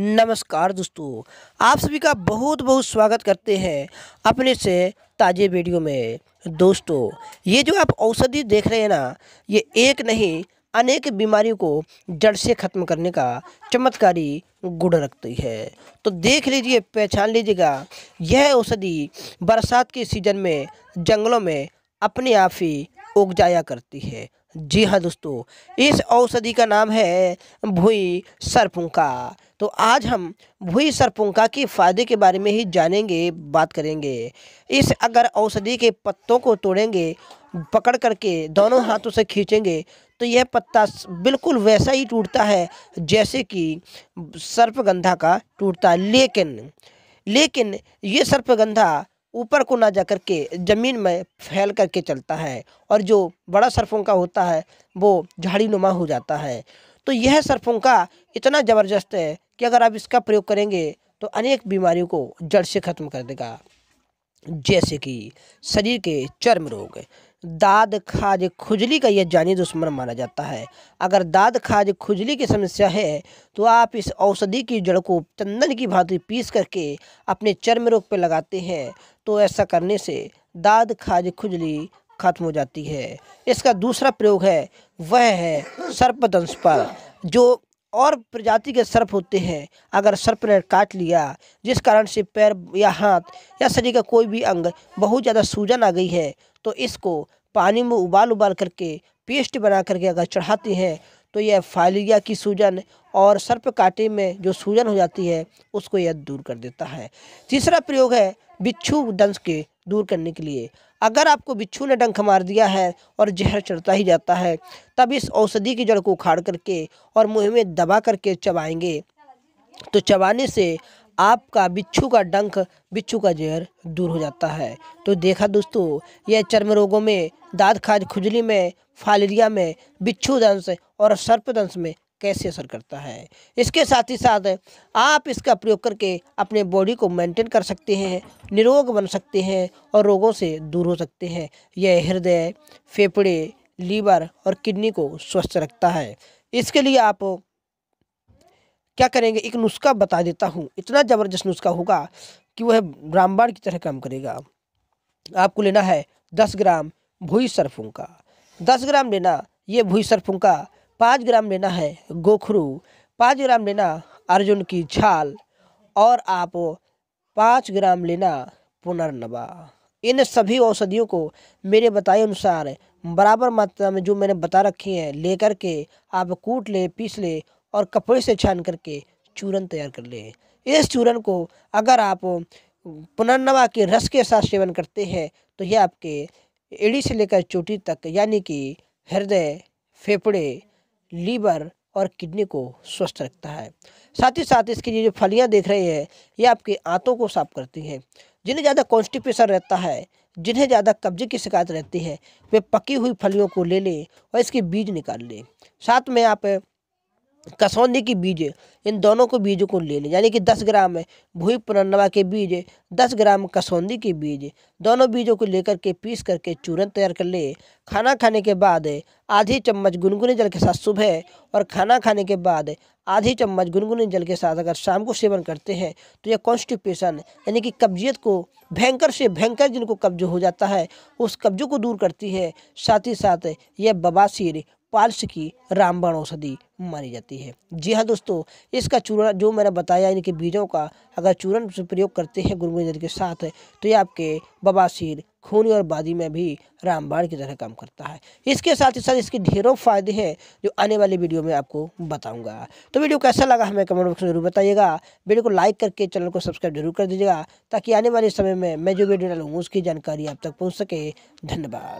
नमस्कार दोस्तों आप सभी का बहुत बहुत स्वागत करते हैं अपने से ताज़े वीडियो में दोस्तों ये जो आप औषधि देख रहे हैं ना ये एक नहीं अनेक बीमारियों को जड़ से ख़त्म करने का चमत्कारी गुण रखती है तो देख लीजिए पहचान लीजिएगा यह औषधि बरसात के सीज़न में जंगलों में अपने आप ही उग जाया करती है जी हाँ दोस्तों इस औषधि का नाम है भूई सरपुंका तो आज हम भूई सरपुंका के फ़ायदे के बारे में ही जानेंगे बात करेंगे इस अगर औषधि के पत्तों को तोड़ेंगे पकड़ करके दोनों हाथों से खींचेंगे तो यह पत्ता बिल्कुल वैसा ही टूटता है जैसे कि सर्पगंधा का टूटता है लेकिन लेकिन ये सर्पगंधा ऊपर को ना जा करके ज़मीन में फैल करके चलता है और जो बड़ा सरफोंका होता है वो झाड़ी नुमा हो जाता है तो यह सरफोंका इतना ज़बरदस्त है कि अगर आप इसका प्रयोग करेंगे तो अनेक बीमारियों को जड़ से ख़त्म कर देगा जैसे कि शरीर के चर्म रोग दाद खाज खुजली का यह जानी दुश्मन माना जाता है अगर दाद खाज खुजली की समस्या है तो आप इस औषधि की जड़ को चंदन की भांति पीस करके अपने चर्म रोग पर लगाते हैं तो ऐसा करने से दाद खाज खुजली खत्म हो जाती है इसका दूसरा प्रयोग है वह है सर्पदंश पर जो और प्रजाति के सर्प होते हैं अगर सर्प ने काट लिया जिस कारण से पैर या हाथ या शरीर का कोई भी अंग बहुत ज़्यादा सूजन आ गई है तो इसको पानी में उबाल उबाल करके पेस्ट बना करके अगर चढ़ाते हैं तो यह फाइलिया की सूजन और सर्प काटे में जो सूजन हो जाती है उसको यह दूर कर देता है तीसरा प्रयोग है बिच्छू दंश के दूर करने के लिए अगर आपको बिच्छू ने डंख मार दिया है और जहर चढ़ता ही जाता है तब इस औषधि की जड़ को उखाड़ करके और मुँह में दबा करके चबाएंगे तो चबाने से आपका बिच्छू का डंक बिच्छू का जहर दूर हो जाता है तो देखा दोस्तों यह चर्म रोगों में दाद खाज खुजली में फालेरिया में बिच्छू दंश और सर्पदंश में कैसे असर करता है इसके साथ ही साथ आप इसका प्रयोग करके अपने बॉडी को मेंटेन कर सकते हैं निरोग बन सकते हैं और रोगों से दूर हो सकते हैं यह हृदय फेफड़े लीवर और किडनी को स्वस्थ रखता है इसके लिए आप क्या करेंगे एक नुस्खा बता देता हूँ इतना ज़बरदस्त नुस्खा होगा कि वह रामबाण की तरह काम करेगा आपको लेना है दस ग्राम भूई सरफों का दस ग्राम लेना ये भूई सरफों का पाँच ग्राम लेना है गोखरू पाँच ग्राम लेना अर्जुन की छाल और आप पाँच ग्राम लेना पुनर्नवा इन सभी औषधियों को मेरे बताए अनुसार बराबर मात्रा में जो मैंने बता रखी हैं लेकर के आप कूट ले पीस ले और कपड़े से छान करके चूरन तैयार कर लें इस चूरन को अगर आप पुनर्नवा के रस के साथ सेवन करते हैं तो यह आपके एड़ी से लेकर चोटी तक यानी कि हृदय फेफड़े लीवर और किडनी को स्वस्थ रखता है साथ ही साथ इसकी ये जो फलियाँ देख रहे हैं ये आपके आंतों को साफ करती हैं जिन्हें ज़्यादा कॉन्स्टिपेशन रहता है जिन्हें ज़्यादा कब्जे की शिकायत रहती है वे पकी हुई फलियों को ले लें और इसके बीज निकाल लें साथ में आप कसौंदी की बीज इन दोनों को बीजों को ले लें यानी कि दस ग्राम है भूई पुनर्नवा के बीज दस ग्राम कसौंदी के बीज दोनों बीजों को लेकर के पीस करके चूरन तैयार कर ले खाना खाने के बाद आधी चम्मच गुनगुने जल के साथ सुबह और खाना खाने के बाद आधी चम्मच गुनगुने जल के साथ अगर शाम को सेवन करते हैं तो यह कॉन्स्टिपेशन यानी कि कब्जियत को भयंकर से भयंकर जिनको कब्ज हो जाता है उस कब्जों को दूर करती है साथ ही साथ यह बबासीर पाल्स की रामबाण औषधि मानी जाती है जी हाँ दोस्तों इसका चूर्ण जो मैंने बताया इनके बीजों का अगर चूर्ण से प्रयोग करते हैं गुनगुनी के साथ तो ये आपके बबासीर खूनी और बादी में भी रामबाण की तरह काम करता है इसके साथ ही साथ इसके ढेरों फायदे हैं जो आने वाले वीडियो में आपको बताऊंगा तो वीडियो कैसा लगा हमें कमेंट बॉक्स में जरूर बताइएगा वीडियो को लाइक करके चैनल को सब्सक्राइब जरूर कर दीजिएगा ताकि आने वाले समय में मैं जो वीडियो डालूँ उसकी जानकारी आप तक पहुँच सके धन्यवाद